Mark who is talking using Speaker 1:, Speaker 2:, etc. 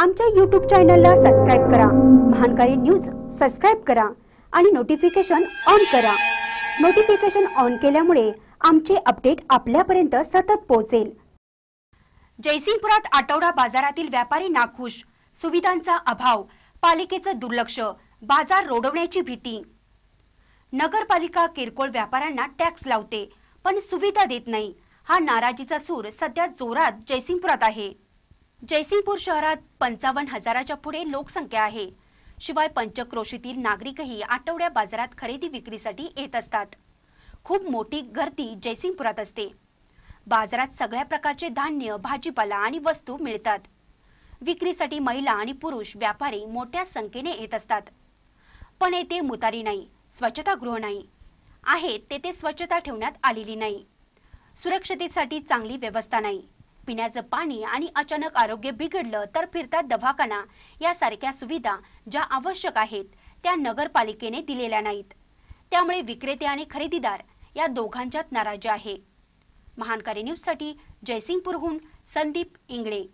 Speaker 1: आमच्या यूट्यूब चॅनलला सबस्क्राईब करा महानकारी न्यूज सबस्क्राईब करा आणि नोटिफिकेशन ऑन करा नोटिफिकेशन ऑन केल्यामुळे आमचे अपडेट आपल्यापर्यंत सतत पोहोचेल जयसिंगपुरात आठवडा बाजारातील व्यापारी नाखुश सुविधांचा अभाव पालिकेचं दुर्लक्ष बाजार रोडवण्याची भीती नगरपालिका किरकोळ व्यापाऱ्यांना टॅक्स लावते पण सुविधा देत नाही हा नाराजीचा सूर सध्या जोरात जयसिंगपुरात आहे जयसिंगपूर शहरात पंचावन्न हजाराच्या पुढे लोकसंख्या आहे शिवाय पंचक्रोशीतील नागरिकही आठवड्या बाजारात खरेदी विक्रीसाठी येत असतात खूप मोठी गर्दी जयसिंगपुरात असते बाजारात सगळ्या प्रकारचे धान्य भाजीपाला आणि वस्तू मिळतात विक्रीसाठी महिला आणि पुरुष व्यापारी मोठ्या संख्येने येत असतात पण येथे मुतारी नाही स्वच्छतागृह नाही आहेत तेथे स्वच्छता ठेवण्यात आलेली नाही सुरक्षतेसाठी चांगली व्यवस्था नाही पिण्याचं पाणी आणि अचानक आरोग्य बिघडलं तर फिरता दवाखाना यासारख्या सुविधा ज्या आवश्यक आहेत त्या नगरपालिकेने दिलेल्या नाहीत त्यामुळे विक्रेते आणि खरेदीदार या दोघांच्यात नाराजी आहे महानकारी न्यूजसाठी जयसिंगपूरहून संदीप इंगळे